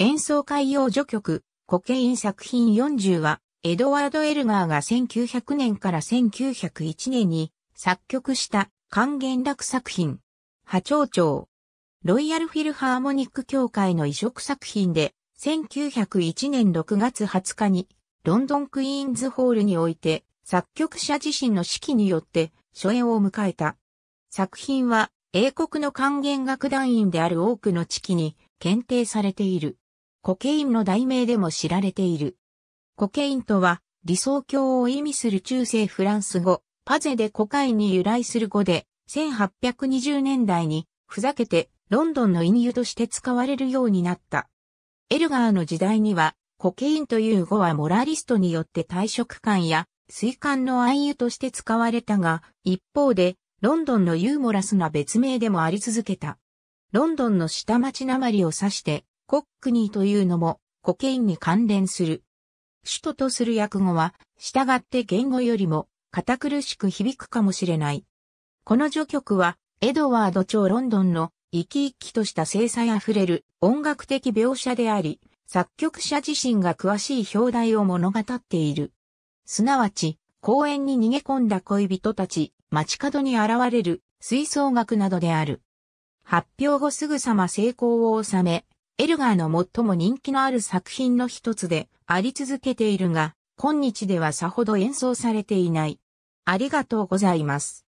演奏会用序曲、コケイン作品40は、エドワード・エルガーが1900年から1901年に作曲した還元楽作品。波長長。ロイヤルフィルハーモニック協会の移植作品で、1901年6月20日に、ロンドンクイーンズホールにおいて、作曲者自身の指揮によって初演を迎えた。作品は、英国の還元楽団員である多くの地域に、検定されている。コケインの題名でも知られている。コケインとは、理想郷を意味する中世フランス語、パゼでコカインに由来する語で、1820年代に、ふざけて、ロンドンの隠喩として使われるようになった。エルガーの時代には、コケインという語はモラリストによって退職感や、水管の暗喩として使われたが、一方で、ロンドンのユーモラスな別名でもあり続けた。ロンドンの下町なまりを指して、コックニーというのも、コケインに関連する。首都とする訳語は、従って言語よりも、堅苦しく響くかもしれない。この序曲は、エドワード朝ロンドンの生き生きとした精細あふれる音楽的描写であり、作曲者自身が詳しい表題を物語っている。すなわち、公園に逃げ込んだ恋人たち、街角に現れる吹奏楽などである。発表後すぐさま成功を収め、エルガーの最も人気のある作品の一つであり続けているが、今日ではさほど演奏されていない。ありがとうございます。